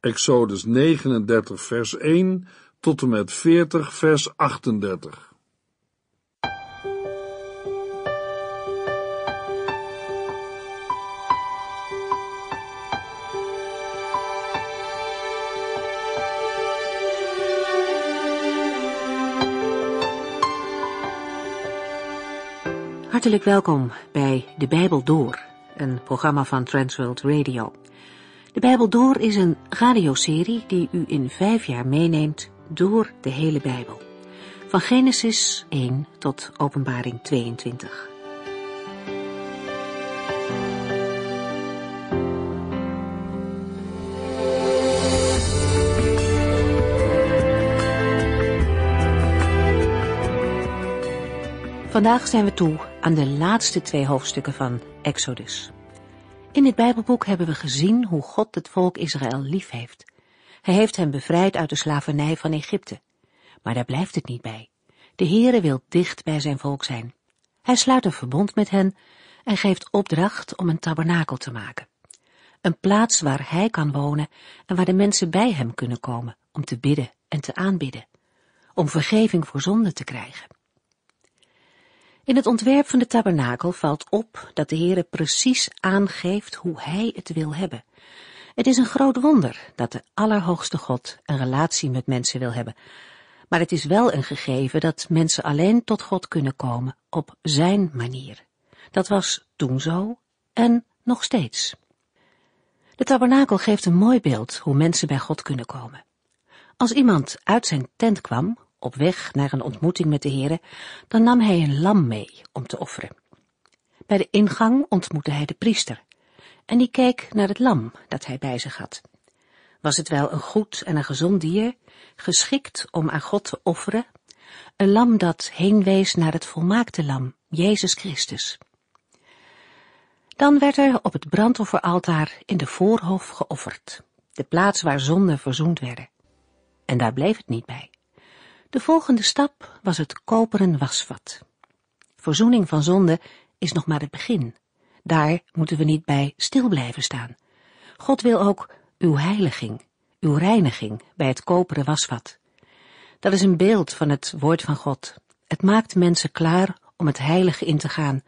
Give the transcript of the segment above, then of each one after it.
Exodus 39, vers 1 tot en met 40, vers 38. Hartelijk welkom bij De Bijbel Door, een programma van Transworld Radio. De Bijbel Door is een radioserie die u in vijf jaar meeneemt door de hele Bijbel. Van Genesis 1 tot Openbaring 22. Vandaag zijn we toe aan de laatste twee hoofdstukken van Exodus. In dit Bijbelboek hebben we gezien hoe God het volk Israël lief heeft. Hij heeft hen bevrijd uit de slavernij van Egypte. Maar daar blijft het niet bij. De Heere wil dicht bij zijn volk zijn. Hij sluit een verbond met hen en geeft opdracht om een tabernakel te maken. Een plaats waar hij kan wonen en waar de mensen bij hem kunnen komen om te bidden en te aanbidden. Om vergeving voor zonde te krijgen. In het ontwerp van de tabernakel valt op dat de Heere precies aangeeft hoe Hij het wil hebben. Het is een groot wonder dat de Allerhoogste God een relatie met mensen wil hebben. Maar het is wel een gegeven dat mensen alleen tot God kunnen komen op Zijn manier. Dat was toen zo en nog steeds. De tabernakel geeft een mooi beeld hoe mensen bij God kunnen komen. Als iemand uit zijn tent kwam, op weg naar een ontmoeting met de heren, dan nam hij een lam mee om te offeren. Bij de ingang ontmoette hij de priester, en die keek naar het lam dat hij bij zich had. Was het wel een goed en een gezond dier, geschikt om aan God te offeren, een lam dat heenwees naar het volmaakte lam, Jezus Christus. Dan werd er op het brandofferaltaar in de voorhof geofferd, de plaats waar zonden verzoend werden. En daar bleef het niet bij. De volgende stap was het koperen wasvat. Verzoening van zonde is nog maar het begin. Daar moeten we niet bij stil blijven staan. God wil ook uw heiliging, uw reiniging bij het koperen wasvat. Dat is een beeld van het woord van God. Het maakt mensen klaar om het heilige in te gaan,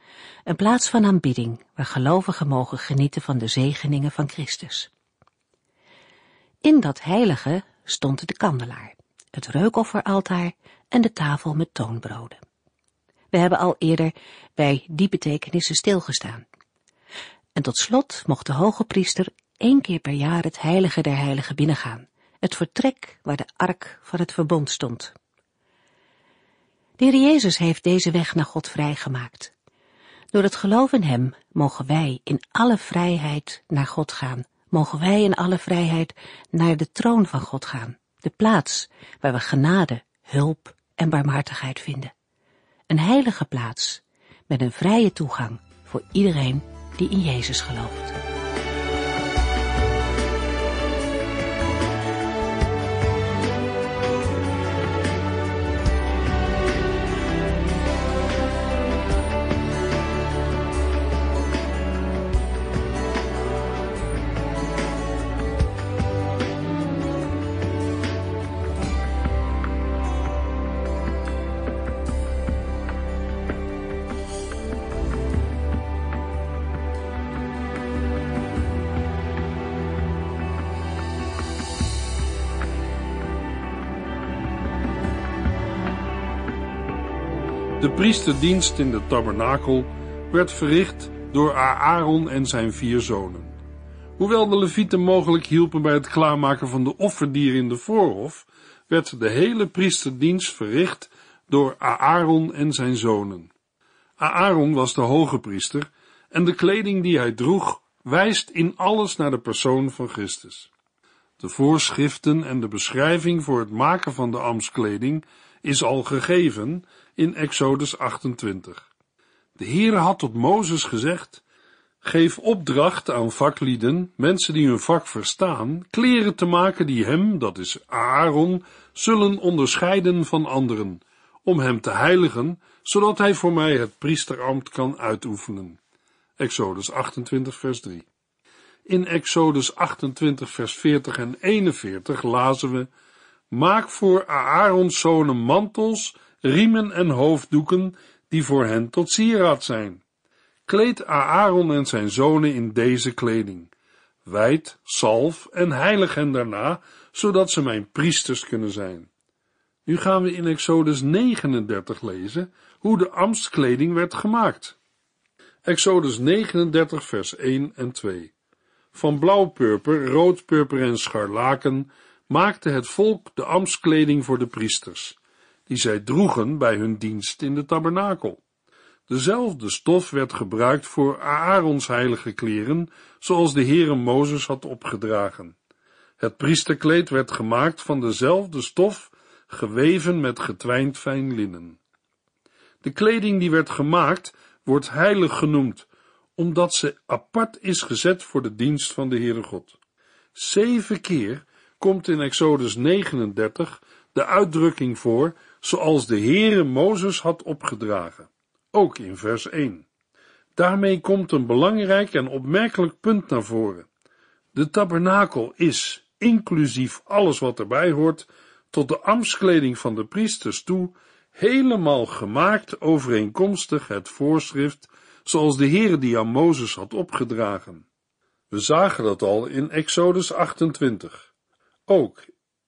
een plaats van aanbidding waar gelovigen mogen genieten van de zegeningen van Christus. In dat heilige stond de kandelaar het reukofferaltaar en de tafel met toonbroden. We hebben al eerder bij die betekenissen stilgestaan. En tot slot mocht de hoge priester één keer per jaar het heilige der heiligen binnengaan, het vertrek waar de ark van het verbond stond. De Heer Jezus heeft deze weg naar God vrijgemaakt. Door het geloof in Hem mogen wij in alle vrijheid naar God gaan, mogen wij in alle vrijheid naar de troon van God gaan de plaats waar we genade, hulp en barmhartigheid vinden. Een heilige plaats met een vrije toegang voor iedereen die in Jezus gelooft. De priesterdienst in de tabernakel werd verricht door Aaron en zijn vier zonen. Hoewel de levieten mogelijk hielpen bij het klaarmaken van de offerdieren in de voorhof, werd de hele priesterdienst verricht door Aaron en zijn zonen. Aaron was de hoge priester en de kleding die hij droeg wijst in alles naar de persoon van Christus. De voorschriften en de beschrijving voor het maken van de amskleding is al gegeven in Exodus 28. De Heere had tot Mozes gezegd, geef opdracht aan vaklieden, mensen die hun vak verstaan, kleren te maken die hem, dat is Aaron, zullen onderscheiden van anderen, om hem te heiligen, zodat hij voor mij het priesterambt kan uitoefenen. Exodus 28 vers 3 in Exodus 28, vers 40 en 41 lazen we: Maak voor Aarons zonen mantels riemen en hoofddoeken die voor hen tot sieraad zijn. Kleed Aaron en zijn zonen in deze kleding. Wijd, zalf en heilig hen daarna, zodat ze mijn priesters kunnen zijn. Nu gaan we in Exodus 39 lezen hoe de amstkleding werd gemaakt. Exodus 39 vers 1 en 2 Van blauwpurper, roodpurper en scharlaken maakte het volk de amstkleding voor de priesters die zij droegen bij hun dienst in de tabernakel. Dezelfde stof werd gebruikt voor Aarons heilige kleren, zoals de Heere Mozes had opgedragen. Het priesterkleed werd gemaakt van dezelfde stof, geweven met getwijnd fijn linnen. De kleding die werd gemaakt wordt heilig genoemd, omdat ze apart is gezet voor de dienst van de Heere God. Zeven keer komt in Exodus 39 de uitdrukking voor zoals de Heere Mozes had opgedragen, ook in vers 1. Daarmee komt een belangrijk en opmerkelijk punt naar voren. De tabernakel is, inclusief alles wat erbij hoort, tot de amskleding van de priesters toe, helemaal gemaakt overeenkomstig het voorschrift, zoals de Heere die aan Mozes had opgedragen. We zagen dat al in Exodus 28. Ook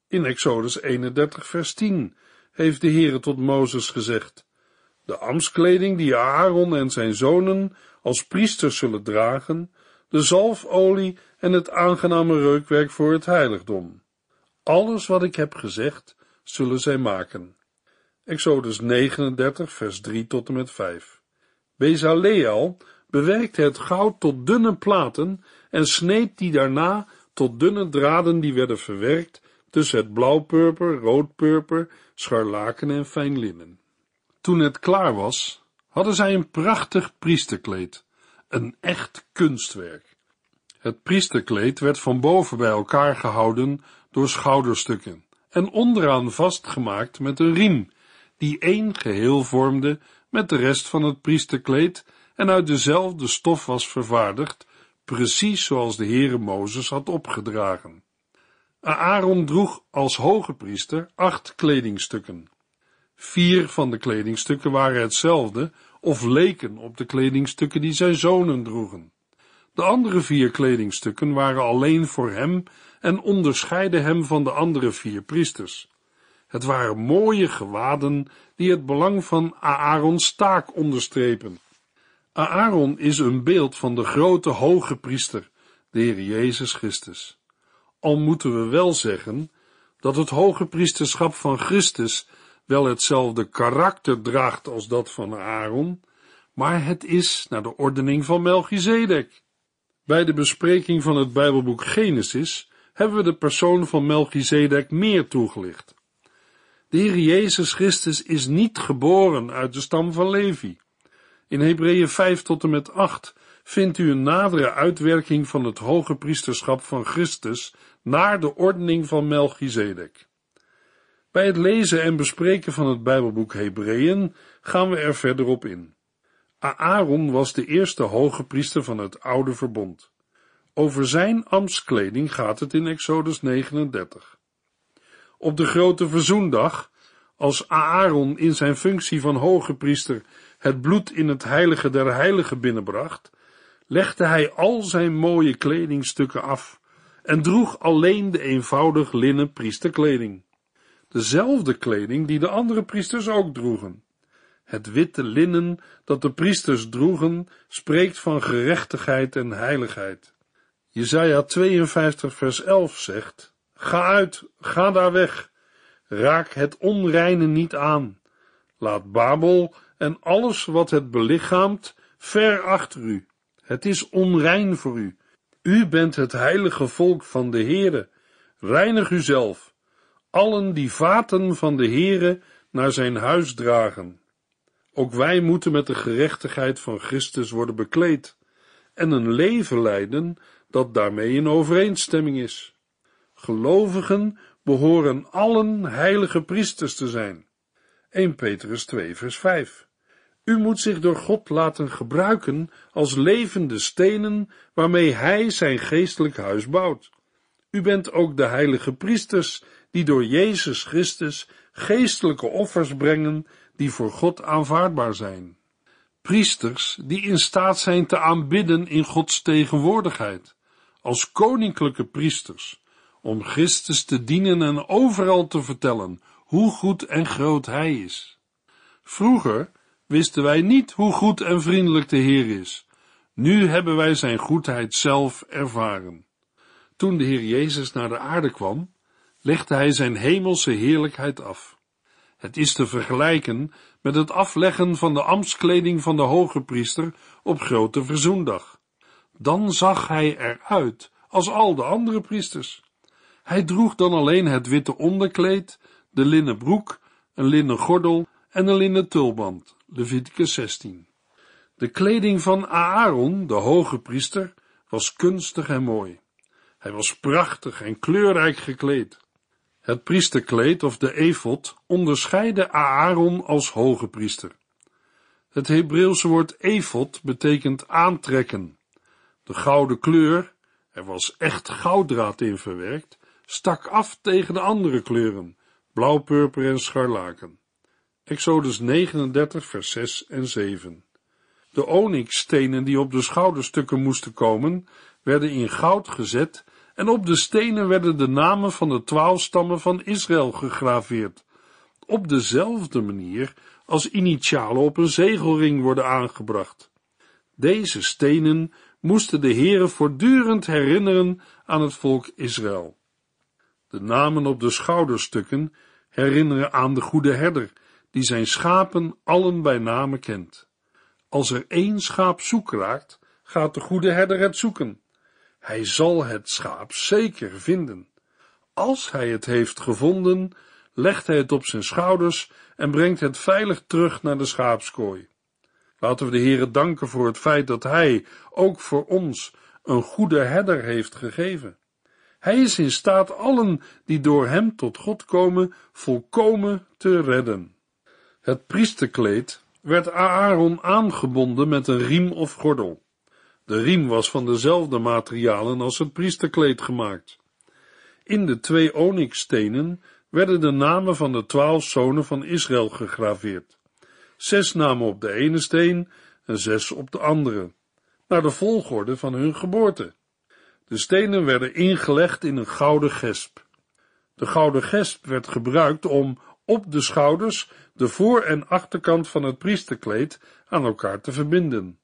in Exodus 31, vers 10 heeft de Heere tot Mozes gezegd, de amskleding die Aaron en zijn zonen als priesters zullen dragen, de zalfolie en het aangename reukwerk voor het heiligdom. Alles wat ik heb gezegd, zullen zij maken. Exodus 39, vers 3 tot en met 5. Bezaleel bewerkte het goud tot dunne platen en sneed die daarna tot dunne draden die werden verwerkt tussen het blauwpurper, roodpurper, scharlaken en fijn linnen. Toen het klaar was, hadden zij een prachtig priesterkleed, een echt kunstwerk. Het priesterkleed werd van boven bij elkaar gehouden door schouderstukken en onderaan vastgemaakt met een riem, die één geheel vormde met de rest van het priesterkleed en uit dezelfde stof was vervaardigd, precies zoals de Heere Mozes had opgedragen. Aaron droeg als hoge priester acht kledingstukken. Vier van de kledingstukken waren hetzelfde of leken op de kledingstukken die zijn zonen droegen. De andere vier kledingstukken waren alleen voor hem en onderscheidden hem van de andere vier priesters. Het waren mooie gewaden die het belang van Aarons taak onderstrepen. Aaron is een beeld van de grote hoge priester, de Heer Jezus Christus al moeten we wel zeggen dat het hoge priesterschap van Christus wel hetzelfde karakter draagt als dat van Aaron, maar het is naar de ordening van Melchizedek. Bij de bespreking van het Bijbelboek Genesis hebben we de persoon van Melchizedek meer toegelicht. De Heer Jezus Christus is niet geboren uit de stam van Levi. In Hebreeën 5 tot en met 8 vindt u een nadere uitwerking van het hoge priesterschap van Christus naar de ordening van Melchizedek. Bij het lezen en bespreken van het Bijbelboek Hebreeën gaan we er verder op in. Aaron was de eerste hoge priester van het oude verbond. Over zijn ambtskleding gaat het in Exodus 39. Op de grote verzoendag, als Aaron in zijn functie van hoge priester het bloed in het heilige der heiligen binnenbracht, legde hij al zijn mooie kledingstukken af en droeg alleen de eenvoudig linnen priesterkleding. Dezelfde kleding die de andere priesters ook droegen. Het witte linnen dat de priesters droegen spreekt van gerechtigheid en heiligheid. Jezaja 52 vers 11 zegt, Ga uit, ga daar weg, raak het onreine niet aan, laat Babel en alles wat het belichaamt ver achter u. Het is onrein voor u. U bent het heilige volk van de Heere. Reinig uzelf. Allen die vaten van de Heere naar zijn huis dragen. Ook wij moeten met de gerechtigheid van Christus worden bekleed en een leven leiden dat daarmee in overeenstemming is. Gelovigen behoren allen heilige priesters te zijn. 1 Petrus 2 vers 5 u moet zich door God laten gebruiken als levende stenen waarmee Hij zijn geestelijk huis bouwt. U bent ook de heilige priesters die door Jezus Christus geestelijke offers brengen die voor God aanvaardbaar zijn. Priesters die in staat zijn te aanbidden in Gods tegenwoordigheid, als koninklijke priesters, om Christus te dienen en overal te vertellen hoe goed en groot Hij is. Vroeger wisten wij niet hoe goed en vriendelijk de Heer is. Nu hebben wij zijn goedheid zelf ervaren. Toen de Heer Jezus naar de aarde kwam, legde hij zijn hemelse heerlijkheid af. Het is te vergelijken met het afleggen van de ambtskleding van de hoge priester op grote verzoendag. Dan zag hij eruit als al de andere priesters. Hij droeg dan alleen het witte onderkleed, de linnen broek, een linnen gordel en een linnen tulband. Leviticus 16. De kleding van Aaron, de hoge priester, was kunstig en mooi. Hij was prachtig en kleurrijk gekleed. Het priesterkleed of de efot onderscheidde Aaron als hoge priester. Het Hebreeuwse woord efot betekent aantrekken. De gouden kleur, er was echt gouddraad in verwerkt, stak af tegen de andere kleuren, blauw, purper en scharlaken. Exodus 39, vers 6 en 7. De onyxstenen die op de schouderstukken moesten komen, werden in goud gezet en op de stenen werden de namen van de twaalf stammen van Israël gegraveerd, op dezelfde manier als initialen op een zegelring worden aangebracht. Deze stenen moesten de heren voortdurend herinneren aan het volk Israël. De namen op de schouderstukken herinneren aan de goede herder, die zijn schapen allen bij name kent. Als er één schaap zoek raakt, gaat de goede herder het zoeken. Hij zal het schaap zeker vinden. Als hij het heeft gevonden, legt hij het op zijn schouders en brengt het veilig terug naar de schaapskooi. Laten we de Heere danken voor het feit dat Hij ook voor ons een goede herder heeft gegeven. Hij is in staat allen die door Hem tot God komen volkomen te redden. Het priesterkleed werd Aaron aangebonden met een riem of gordel. De riem was van dezelfde materialen als het priesterkleed gemaakt. In de twee onyxstenen werden de namen van de twaalf zonen van Israël gegraveerd. Zes namen op de ene steen en zes op de andere, naar de volgorde van hun geboorte. De stenen werden ingelegd in een gouden gesp. De gouden gesp werd gebruikt om op de schouders de voor- en achterkant van het priesterkleed aan elkaar te verbinden.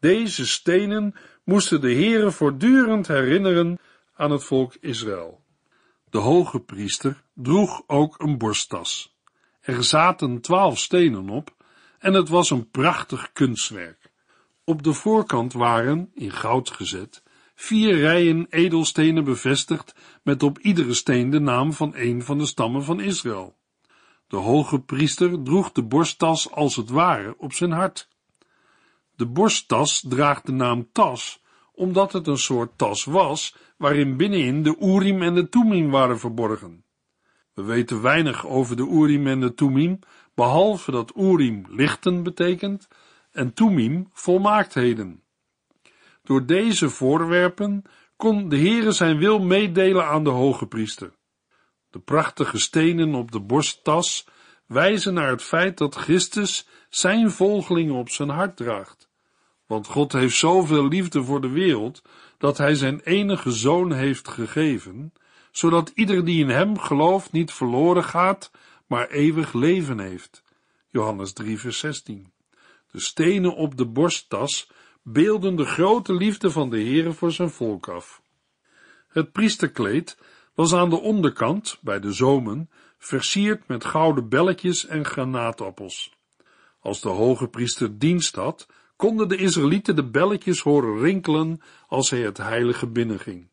Deze stenen moesten de heren voortdurend herinneren aan het volk Israël. De hoge priester droeg ook een borsttas. Er zaten twaalf stenen op en het was een prachtig kunstwerk. Op de voorkant waren, in goud gezet, vier rijen edelstenen bevestigd met op iedere steen de naam van een van de stammen van Israël. De hoge priester droeg de borsttas als het ware op zijn hart. De borsttas draagt de naam tas, omdat het een soort tas was waarin binnenin de Urim en de Tumim waren verborgen. We weten weinig over de Urim en de Tumim, behalve dat Urim lichten betekent en Tumim volmaaktheden. Door deze voorwerpen kon de Heere zijn wil meedelen aan de hoge priester. De prachtige stenen op de borsttas wijzen naar het feit dat Christus zijn volgelingen op zijn hart draagt. Want God heeft zoveel liefde voor de wereld dat hij zijn enige zoon heeft gegeven, zodat ieder die in hem gelooft niet verloren gaat, maar eeuwig leven heeft. Johannes 3, vers 16. De stenen op de borsttas beelden de grote liefde van de Heere voor zijn volk af. Het priesterkleed was aan de onderkant, bij de zomen, versierd met gouden belletjes en granaatappels. Als de hoge priester dienst had, konden de Israëlieten de belletjes horen rinkelen als hij het heilige binnenging.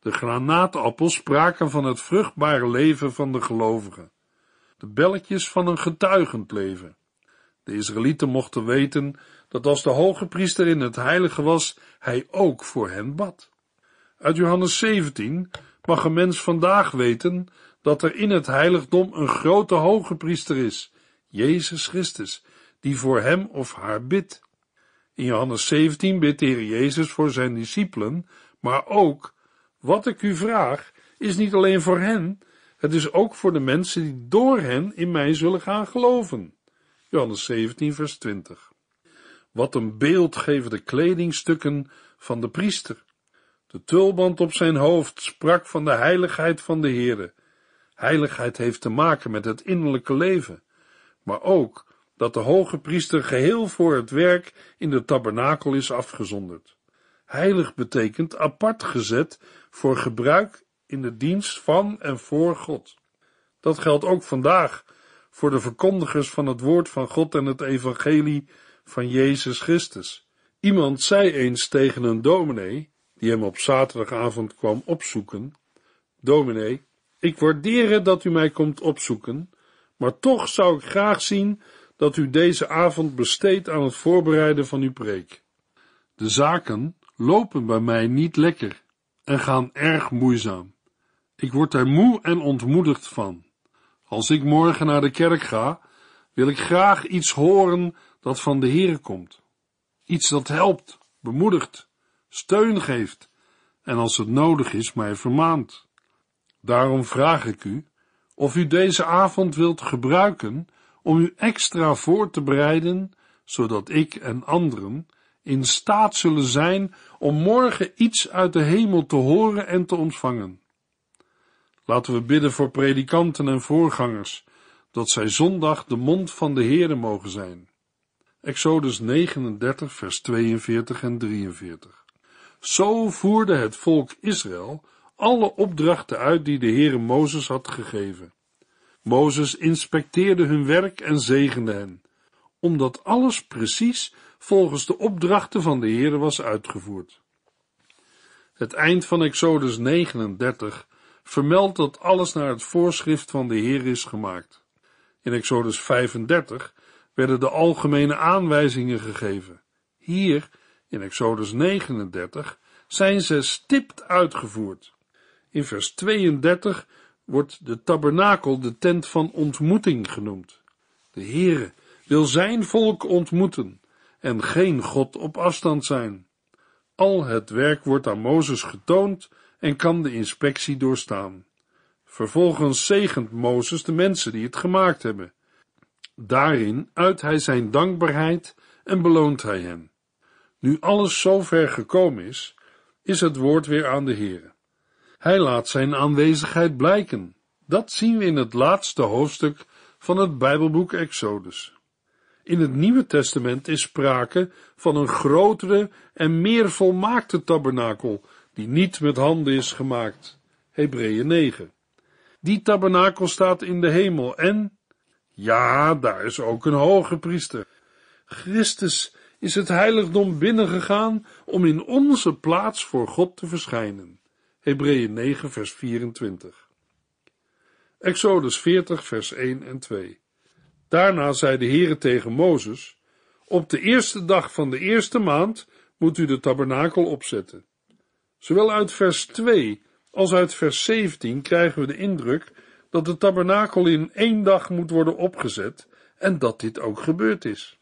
De granaatappels spraken van het vruchtbare leven van de gelovigen, de belletjes van een getuigend leven. De Israëlieten mochten weten dat als de hoge priester in het heilige was, hij ook voor hen bad. Uit Johannes 17 mag een mens vandaag weten dat er in het heiligdom een grote hoge priester is, Jezus Christus, die voor hem of haar bidt. In Johannes 17 bidt de Heer Jezus voor zijn discipelen, maar ook, wat ik u vraag, is niet alleen voor hen, het is ook voor de mensen die door hen in mij zullen gaan geloven. Johannes 17, vers 20. Wat een beeld geven de kledingstukken van de priester. De tulband op zijn hoofd sprak van de heiligheid van de Heere. Heiligheid heeft te maken met het innerlijke leven, maar ook dat de hoge priester geheel voor het werk in de tabernakel is afgezonderd. Heilig betekent apart gezet voor gebruik in de dienst van en voor God. Dat geldt ook vandaag voor de verkondigers van het woord van God en het evangelie van Jezus Christus. Iemand zei eens tegen een dominee die hem op zaterdagavond kwam opzoeken. Dominee, ik waardeer dat u mij komt opzoeken, maar toch zou ik graag zien dat u deze avond besteedt aan het voorbereiden van uw preek. De zaken lopen bij mij niet lekker en gaan erg moeizaam. Ik word er moe en ontmoedigd van. Als ik morgen naar de kerk ga, wil ik graag iets horen dat van de Heere komt. Iets dat helpt, bemoedigt steun geeft en als het nodig is mij vermaant. Daarom vraag ik u of u deze avond wilt gebruiken om u extra voor te bereiden, zodat ik en anderen in staat zullen zijn om morgen iets uit de hemel te horen en te ontvangen. Laten we bidden voor predikanten en voorgangers, dat zij zondag de mond van de Heere mogen zijn. Exodus 39, vers 42 en 43. Zo voerde het volk Israël alle opdrachten uit die de Heere Mozes had gegeven. Mozes inspecteerde hun werk en zegende hen, omdat alles precies volgens de opdrachten van de Heere was uitgevoerd. Het eind van Exodus 39 vermeldt dat alles naar het voorschrift van de Heer is gemaakt. In Exodus 35 werden de algemene aanwijzingen gegeven. Hier in Exodus 39, zijn ze stipt uitgevoerd. In vers 32 wordt de tabernakel de tent van ontmoeting genoemd. De Heere wil zijn volk ontmoeten en geen God op afstand zijn. Al het werk wordt aan Mozes getoond en kan de inspectie doorstaan. Vervolgens zegent Mozes de mensen die het gemaakt hebben. Daarin uit hij zijn dankbaarheid en beloont hij hen. Nu alles zo ver gekomen is, is het woord weer aan de Heer. Hij laat zijn aanwezigheid blijken. Dat zien we in het laatste hoofdstuk van het Bijbelboek Exodus. In het Nieuwe Testament is sprake van een grotere en meer volmaakte tabernakel, die niet met handen is gemaakt. Hebreeën 9. Die tabernakel staat in de hemel en, ja, daar is ook een hoge priester. Christus is het heiligdom binnengegaan om in onze plaats voor God te verschijnen. Hebreeën 9, vers 24. Exodus 40, vers 1 en 2. Daarna zei de Heere tegen Mozes: Op de eerste dag van de eerste maand moet u de tabernakel opzetten. Zowel uit vers 2 als uit vers 17 krijgen we de indruk dat de tabernakel in één dag moet worden opgezet en dat dit ook gebeurd is.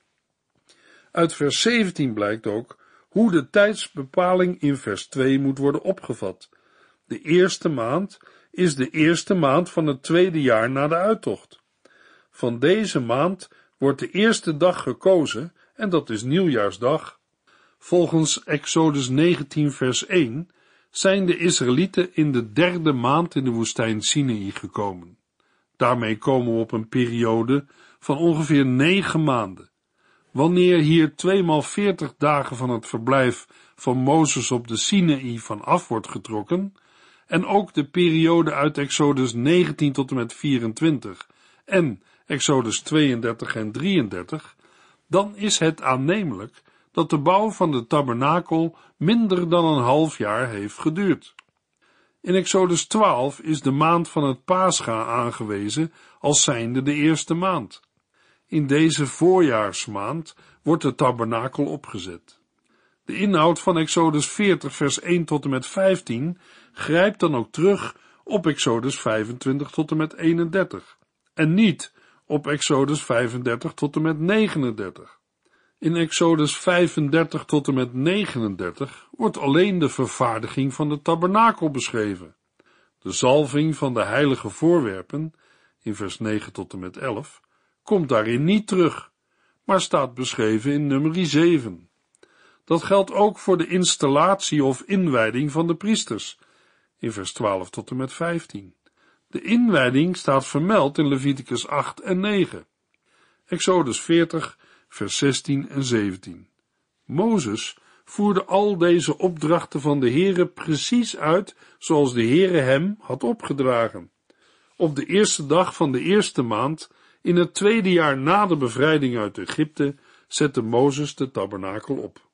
Uit vers 17 blijkt ook hoe de tijdsbepaling in vers 2 moet worden opgevat. De eerste maand is de eerste maand van het tweede jaar na de uittocht. Van deze maand wordt de eerste dag gekozen en dat is nieuwjaarsdag. Volgens Exodus 19 vers 1 zijn de Israëlieten in de derde maand in de woestijn Sinai gekomen. Daarmee komen we op een periode van ongeveer negen maanden Wanneer hier tweemaal veertig dagen van het verblijf van Mozes op de Sinaï van af wordt getrokken, en ook de periode uit Exodus 19 tot en met 24 en Exodus 32 en 33, dan is het aannemelijk dat de bouw van de tabernakel minder dan een half jaar heeft geduurd. In Exodus 12 is de maand van het Pascha aangewezen als zijnde de eerste maand. In deze voorjaarsmaand wordt de tabernakel opgezet. De inhoud van Exodus 40, vers 1 tot en met 15 grijpt dan ook terug op Exodus 25 tot en met 31 en niet op Exodus 35 tot en met 39. In Exodus 35 tot en met 39 wordt alleen de vervaardiging van de tabernakel beschreven. De zalving van de heilige voorwerpen in vers 9 tot en met 11 komt daarin niet terug, maar staat beschreven in nummer 7. Dat geldt ook voor de installatie of inwijding van de priesters, in vers 12 tot en met 15. De inwijding staat vermeld in Leviticus 8 en 9, Exodus 40, vers 16 en 17. Mozes voerde al deze opdrachten van de Heere precies uit zoals de Heere hem had opgedragen. Op de eerste dag van de eerste maand in het tweede jaar na de bevrijding uit Egypte zette Mozes de tabernakel op.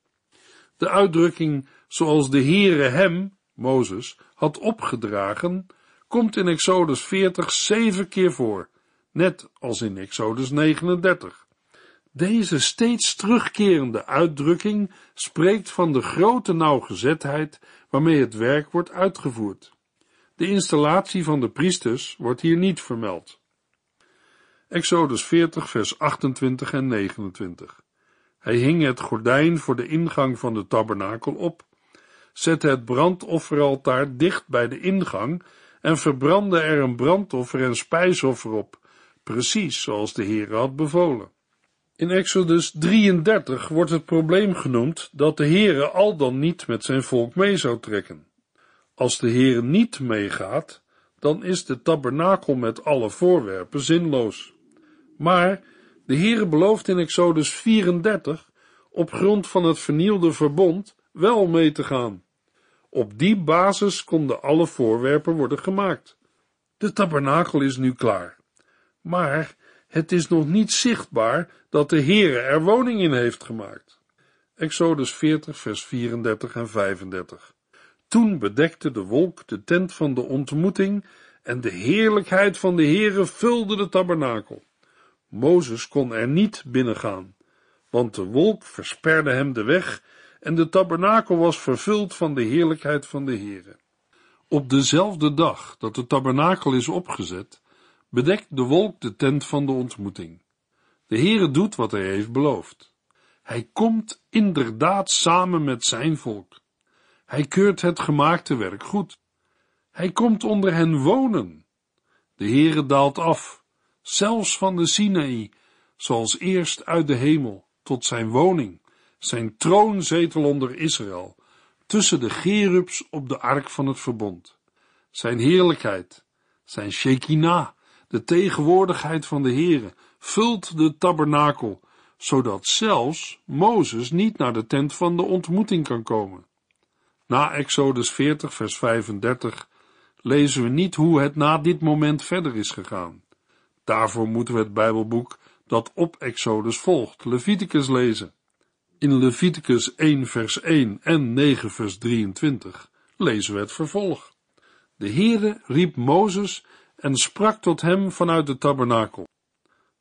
De uitdrukking zoals de Heere hem, Mozes, had opgedragen, komt in Exodus 40 zeven keer voor, net als in Exodus 39. Deze steeds terugkerende uitdrukking spreekt van de grote nauwgezetheid waarmee het werk wordt uitgevoerd. De installatie van de priesters wordt hier niet vermeld. Exodus 40, vers 28 en 29. Hij hing het gordijn voor de ingang van de tabernakel op, zette het brandofferaltaar dicht bij de ingang en verbrandde er een brandoffer en spijsoffer op, precies zoals de Heer had bevolen. In Exodus 33 wordt het probleem genoemd dat de Heere al dan niet met zijn volk mee zou trekken. Als de Heer niet meegaat, dan is de tabernakel met alle voorwerpen zinloos. Maar de Heere belooft in Exodus 34 op grond van het vernielde verbond wel mee te gaan. Op die basis konden alle voorwerpen worden gemaakt. De tabernakel is nu klaar. Maar het is nog niet zichtbaar dat de Heere er woning in heeft gemaakt. Exodus 40 vers 34 en 35 Toen bedekte de wolk de tent van de ontmoeting en de heerlijkheid van de Heere vulde de tabernakel. Mozes kon er niet binnengaan, want de wolk versperde hem de weg en de tabernakel was vervuld van de heerlijkheid van de Heere. Op dezelfde dag dat de tabernakel is opgezet, bedekt de wolk de tent van de ontmoeting. De Heere doet wat hij heeft beloofd. Hij komt inderdaad samen met zijn volk. Hij keurt het gemaakte werk goed. Hij komt onder hen wonen. De Heere daalt af zelfs van de Sinaï, zoals eerst uit de hemel, tot zijn woning, zijn troonzetel onder Israël, tussen de gerubs op de ark van het verbond. Zijn heerlijkheid, zijn Shekinah, de tegenwoordigheid van de Heere, vult de tabernakel, zodat zelfs Mozes niet naar de tent van de ontmoeting kan komen. Na Exodus 40, vers 35 lezen we niet hoe het na dit moment verder is gegaan. Daarvoor moeten we het Bijbelboek dat op Exodus volgt, Leviticus lezen. In Leviticus 1 vers 1 en 9 vers 23 lezen we het vervolg. De Heere riep Mozes en sprak tot hem vanuit de tabernakel.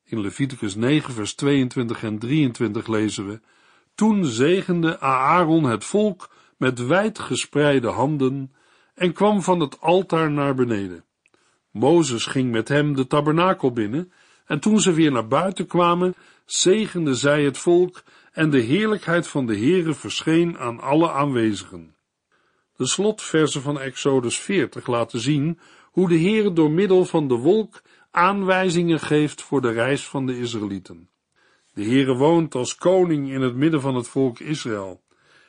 In Leviticus 9 vers 22 en 23 lezen we, Toen zegende Aaron het volk met wijd gespreide handen en kwam van het altaar naar beneden. Mozes ging met hem de tabernakel binnen, en toen ze weer naar buiten kwamen, zegende zij het volk, en de heerlijkheid van de Heere verscheen aan alle aanwezigen. De slotversen van Exodus 40 laten zien hoe de Heere door middel van de wolk aanwijzingen geeft voor de reis van de Israëlieten. De Heere woont als koning in het midden van het volk Israël.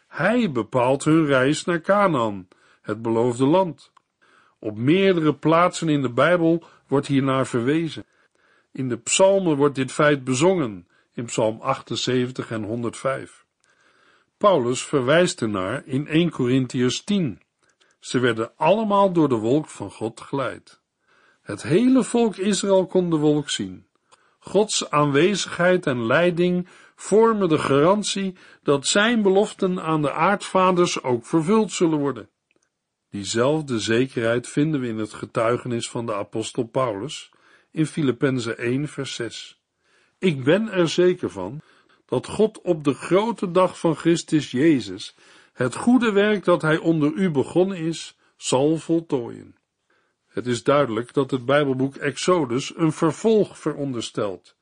Hij bepaalt hun reis naar Canaan, het beloofde land. Op meerdere plaatsen in de Bijbel wordt hiernaar verwezen. In de psalmen wordt dit feit bezongen, in psalm 78 en 105. Paulus verwijst ernaar in 1 Corinthians 10. Ze werden allemaal door de wolk van God geleid. Het hele volk Israël kon de wolk zien. Gods aanwezigheid en leiding vormen de garantie dat zijn beloften aan de aardvaders ook vervuld zullen worden. Diezelfde zekerheid vinden we in het getuigenis van de apostel Paulus in Filippenzen 1 vers 6. Ik ben er zeker van dat God op de grote dag van Christus Jezus het goede werk dat hij onder u begonnen is, zal voltooien. Het is duidelijk dat het Bijbelboek Exodus een vervolg veronderstelt.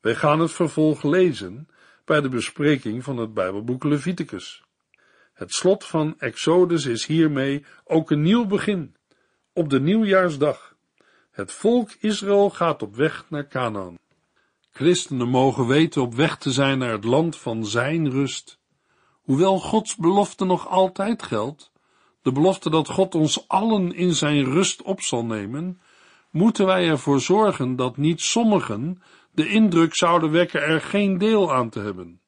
Wij gaan het vervolg lezen bij de bespreking van het Bijbelboek Leviticus. Het slot van Exodus is hiermee ook een nieuw begin, op de nieuwjaarsdag. Het volk Israël gaat op weg naar Canaan. Christenen mogen weten op weg te zijn naar het land van zijn rust. Hoewel Gods belofte nog altijd geldt, de belofte dat God ons allen in zijn rust op zal nemen, moeten wij ervoor zorgen dat niet sommigen de indruk zouden wekken er geen deel aan te hebben.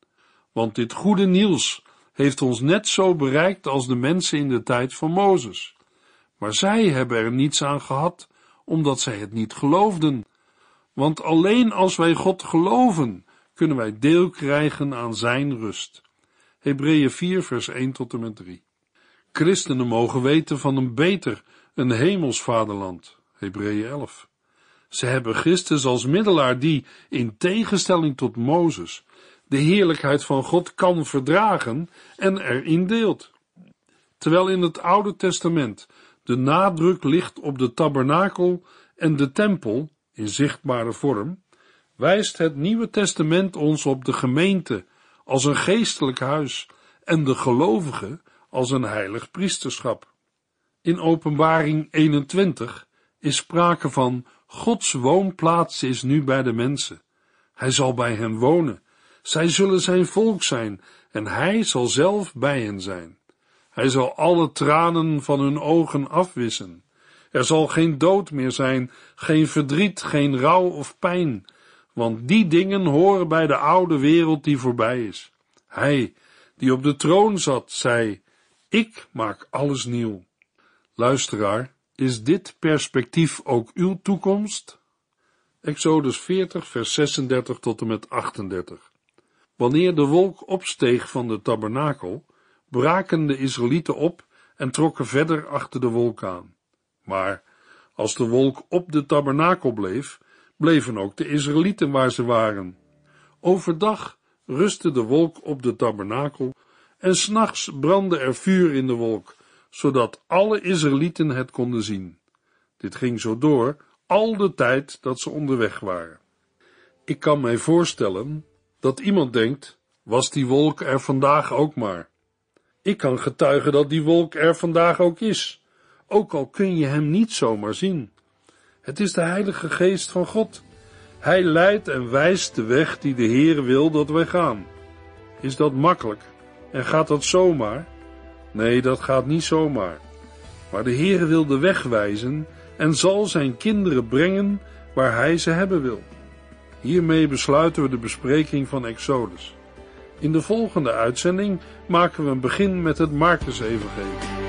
Want dit goede nieuws heeft ons net zo bereikt als de mensen in de tijd van Mozes. Maar zij hebben er niets aan gehad, omdat zij het niet geloofden. Want alleen als wij God geloven, kunnen wij deel krijgen aan Zijn rust. Hebreeën 4, vers 1 tot en met 3. Christenen mogen weten van een beter, een hemels vaderland. Hebreeën 11. Ze hebben Christus als middelaar die, in tegenstelling tot Mozes, de heerlijkheid van God kan verdragen en erin deelt. Terwijl in het Oude Testament de nadruk ligt op de tabernakel en de tempel in zichtbare vorm, wijst het Nieuwe Testament ons op de gemeente als een geestelijk huis en de gelovigen als een heilig priesterschap. In Openbaring 21 is sprake van Gods woonplaats is nu bij de mensen. Hij zal bij hen wonen zij zullen zijn volk zijn en hij zal zelf bij hen zijn. Hij zal alle tranen van hun ogen afwissen. Er zal geen dood meer zijn, geen verdriet, geen rouw of pijn, want die dingen horen bij de oude wereld die voorbij is. Hij, die op de troon zat, zei: Ik maak alles nieuw. Luisteraar, is dit perspectief ook uw toekomst? Exodus 40, vers 36 tot en met 38. Wanneer de wolk opsteeg van de tabernakel, braken de Israëlieten op en trokken verder achter de wolk aan. Maar als de wolk op de tabernakel bleef, bleven ook de Israëlieten waar ze waren. Overdag rustte de wolk op de tabernakel en s'nachts brandde er vuur in de wolk, zodat alle Israëlieten het konden zien. Dit ging zo door al de tijd dat ze onderweg waren. Ik kan mij voorstellen dat iemand denkt: was die wolk er vandaag ook maar? Ik kan getuigen dat die wolk er vandaag ook is, ook al kun je hem niet zomaar zien. Het is de Heilige Geest van God. Hij leidt en wijst de weg die de Heer wil dat wij gaan. Is dat makkelijk? En gaat dat zomaar? Nee, dat gaat niet zomaar. Maar de Heer wil de weg wijzen en zal zijn kinderen brengen waar Hij ze hebben wil. Hiermee besluiten we de bespreking van Exodus. In de volgende uitzending maken we een begin met het markus evangelie